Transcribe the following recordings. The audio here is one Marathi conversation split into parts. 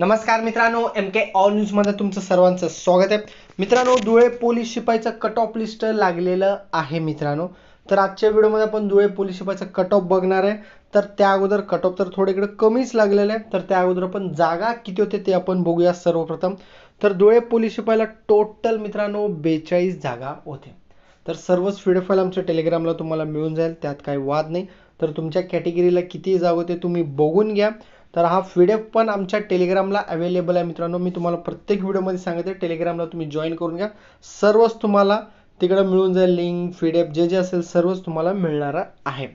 नमस्कार मित्रांनो एम के ऑल मध्ये तुमचं सर्वांचं स्वागत आहे मित्रांनो धुळे पोलीस शिपाईचं कट ऑफ लिस्ट लागलेलं आहे मित्रांनो तर आजच्या व्हिडिओमध्ये आपण धुळे पोलीस शिपाईचं कट ऑफ बघणार आहे तर त्या अगोदर कट ऑफ तर थोडे कमीच लागलेलं आहे तर त्या अगोदर आपण जागा किती होते ते आपण बघूया सर्वप्रथम तर धुळे पोलीस शिपाईला टोटल मित्रांनो बेचाळीस जागा होते तर सर्वच व्हिडिओ आमच्या टेलिग्रामला तुम्हाला मिळून जाईल त्यात काही वाद नाही तर तुमच्या कॅटेगरीला किती जागा होते तुम्ही बघून घ्या तर हा पीडीएफ पण आमच्या टेलिग्रामला अवेलेबल आहे मित्रांनो मी तुम्हाला प्रत्येक व्हिडिओमध्ये सांगितलं टेलिग्रामला तुम्ही जॉईन करून घ्या सर्वच तुम्हाला तिकडं मिळून जाईल लिंक पीडीएफ जे जे असेल सर्वच तुम्हाला मिळणार आहे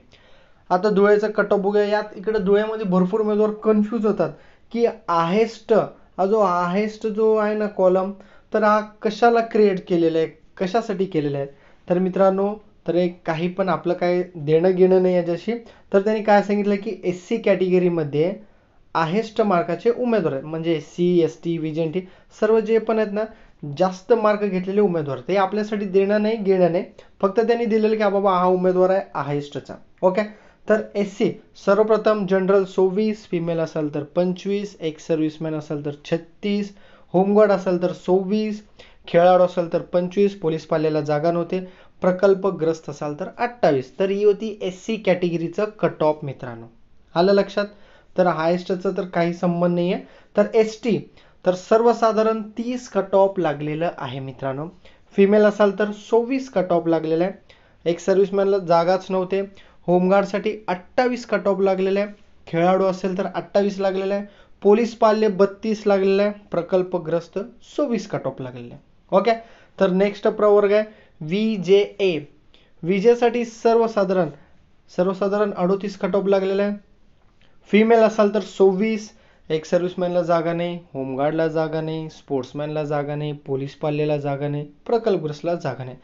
आता धुळेचं कटअप बघूया यात इकडे धुळ्यामध्ये भरपूर उमेदवार कन्फ्यूज होतात की आहेस्ट हा जो आहेस्ट जो आहे ना कॉलम तर हा कशाला क्रिएट केलेला आहे कशासाठी केलेला आहे तर मित्रांनो तर एक काही पण आपलं काय देणं घेणं नाही याच्याशी तर त्यांनी काय सांगितलं की एस सी कॅटेगरीमध्ये आहेस्ट मार्काचे उमेदवार आहेत म्हणजे सी एस टी टी सर्व जे पण आहेत ना जास्त मार्क घेतलेले उमेदवार ते आपल्यासाठी देणं नाही घेणं नाही फक्त त्यांनी दिलेलं की बाबा हा उमेदवार आहे हायेस्टचा ओके तर एस सी सर्वप्रथम जनरल सव्वीस फिमेल असेल तर पंचवीस एक्स सर्विसमॅन असेल तर छत्तीस होमगार्ड असाल तर सव्वीस खेळाडू असेल तर पंचवीस पोलीस पाल्याला जागा नव्हते प्रकल्पग्रस्त असाल तर अठ्ठावीस तर ही होती एस सी कॅटेगरीचं कट ऑफ मित्रांनो आलं लक्षात तर हायेस्टचा तर काही संबंध नाही आहे तर एस टी तर सर्वसाधारण तीस कट ऑफ लागलेलं आहे मित्रांनो फिमेल असाल तर सव्वीस कट ऑफ लागलेलं आहे एक सर्व्हिसमॅनला जागाच नव्हते होमगार्डसाठी अठ्ठावीस कट ऑफ लागलेलं आहे खेळाडू असेल तर अठ्ठावीस लागलेलं आहे पोलीस पाल्य बत्तीस लागलेलं आहे प्रकल्पग्रस्त सव्वीस कट ऑफ लागलेलं आहे ओके तर नेक्स्ट प्रवर्ग आहे व्ही जे ए विजेसाठी सर्वसाधारण सर्वसाधारण अडोतीस कट ऑफ लागलेलं आहे फिमेल असाल तर सव्वीस एक सर्व्हिसमॅनला जागा नाही होमगार्डला जागा नाही स्पोर्ट्समॅनला जागा नाही पोलीस पाल्याला जागा नाही प्रकल्पग्रस्तला जागा नाही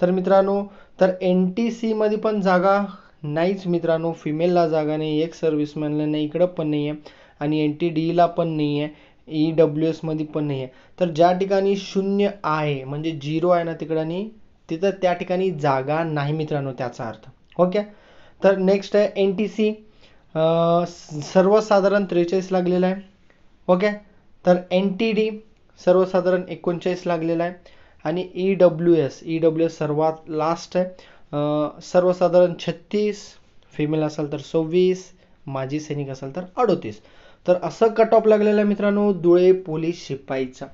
तर मित्रांनो तर एन टी सीमध्ये पण जागा नाहीच मित्रांनो फिमेलला जागा नाही एक सर्व्हिसमॅनला नाही इकडं पण नाही आहे आणि एन टी डी पण नाही आहे ई e डब्ल्यू एसमध्ये पण नाही आहे तर ज्या ठिकाणी शून्य आहे म्हणजे झिरो आहे ना तिकडं आणि तिथं त्या ठिकाणी जागा नाही मित्रांनो त्याचा अर्थ ओके तर नेक्स्ट आहे एन टी सी सर्वसाधारण त्रेचाळीस लागलेला आहे ओके तर एन टी डी सर्वसाधारण एकोणचाळीस लागलेला आहे आणि E W S E W S सर्वात लास्ट आहे सर्वसाधारण छत्तीस फिमेल असाल तर सव्वीस माजी सैनिक असाल तर अडोतीस तर असं कट ऑफ लागलेलं आहे मित्रांनो धुळे पोलीस शिपाईचा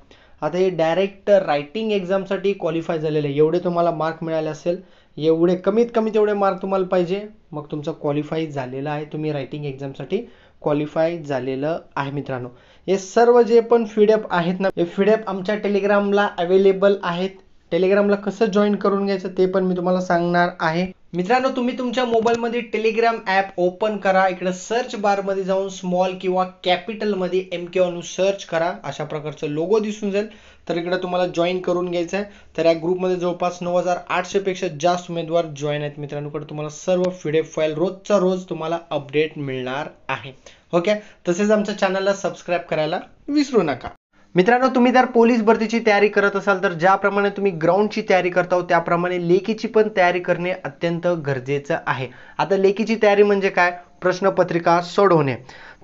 आता हे डायरेक्ट रायटिंग एक्झामसाठी क्वालिफाय झालेलं आहे एवढे तुम्हाला मार्क मिळाले असेल एवढे कमीत कमी तेवढे मार्क तुम्हाला पाहिजे मग तुमचं क्वालिफाय झालेलं आहे तुम्ही रायटिंग एक्झामसाठी क्वालिफाय झालेलं आहे मित्रांनो हे सर्व जे पण फीडअप आहेत ना हे फीडअप आमच्या टेलिग्रामला अवेलेबल आहेत टेलिग्रामला कसं जॉईन करून घ्यायचं ते पण मी तुम्हाला सांगणार आहे मित्रांनो तुम्ही तुमच्या मोबाईल मध्ये टेलिग्राम ॲप ओपन करा इकडे सर्च बार मध्ये जाऊन स्मॉल किंवा कॅपिटलमध्ये एम के ऑनू सर्च करा अशा प्रकारचं लोगो दिसून जाईल तर इकडे तुम्हाला जॉईन करून घ्यायचं आहे तर या ग्रुपमध्ये जवळपास नऊ हजार पेक्षा जास्त उमेदवार जॉईन आहेत मित्रांनो कडे तुम्हाला सर्व फिडे फाईल रोजचा रोज तुम्हाला अपडेट मिळणार आहे ओके तसेच आमच्या चॅनलला सबस्क्राईब करायला विसरू नका मित्रांनो तुम्ही जर पोलीस भरतीची तयारी करत असाल तर ज्याप्रमाणे तुम्ही ग्राउंडची तयारी करता त्याप्रमाणे लेखीची पण तयारी करणे अत्यंत गरजेचं आहे आता लेखीची तयारी म्हणजे काय प्रश्नपत्रिका सोडवणे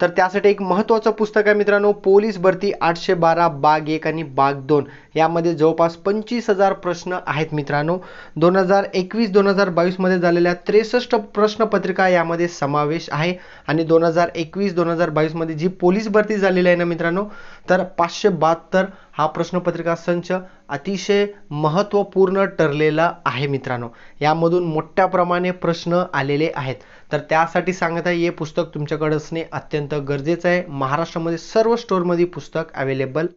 तर त्यासाठी एक महत्त्वाचं पुस्तक आहे मित्रांनो पोलीस भरती आठशे बारा बाग एक आणि बाग दोन यामध्ये जवळपास पंचवीस हजार प्रश्न आहेत मित्रांनो दोन हजार एकवीस दोन हजार बावीसमध्ये झालेल्या त्रेसष्ट प्रश्नपत्रिका यामध्ये समावेश आहे आणि दोन हजार एकवीस दोन हजार बावीसमध्ये जी पोलीस भरती झालेली आहे ना मित्रांनो तर पाचशे बहात्तर हा प्रश्नपत्रिका संच अतिशय महत्त्वपूर्ण ठरलेला आहे मित्रांनो यामधून मोठ्या प्रमाणे प्रश्न आलेले आहेत तर त्यासाठी सांगत आहे हे पुस्तक तुमच्याकडे असणे अत्यंत गरजेचं आहे महाराष्ट्रामध्ये सर्व स्टोअरमध्ये पुस्तक अवेलेबल